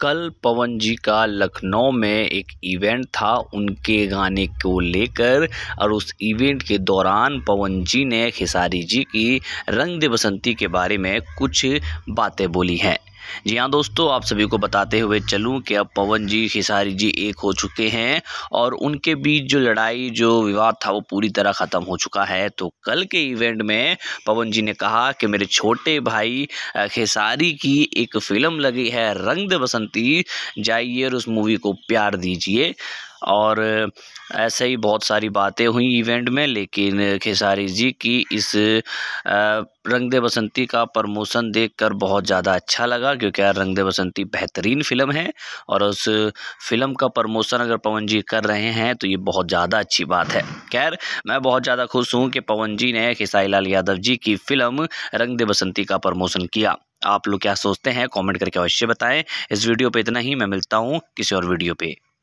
कल पवन जी का लखनऊ में एक इवेंट था उनके गाने को लेकर और उस इवेंट के दौरान पवन जी ने खेसारी जी की रंग दे बसंती के बारे में कुछ बातें बोली हैं जी हाँ दोस्तों आप सभी को बताते हुए चलूँ कि अब पवन जी खिसारी जी एक हो चुके हैं और उनके बीच जो लड़ाई जो विवाद था वो पूरी तरह ख़त्म हो चुका है तो कल के इवेंट में पवन जी ने कहा कि मेरे छोटे भाई खेसारी की एक फ़िल्म लगी है रंग दे बसंती जाइए और उस मूवी को प्यार दीजिए और ऐसे ही बहुत सारी बातें हुई इवेंट में लेकिन खेसारी जी की इस रंग दे बसंती का प्रमोशन देखकर बहुत ज़्यादा अच्छा लगा क्योंकि यार रंग दे बसंती बेहतरीन फ़िल्म है और उस फिल्म का प्रमोशन अगर पवन जी कर रहे हैं तो ये बहुत ज़्यादा अच्छी बात है खैर मैं बहुत ज़्यादा खुश हूँ कि पवन जी ने खेसारी लाल यादव जी की फ़िल्म रंग दे बसंती का प्रमोशन किया आप लोग क्या सोचते हैं कमेंट करके अवश्य बताएं इस वीडियो पे इतना ही मैं मिलता हूँ किसी और वीडियो पे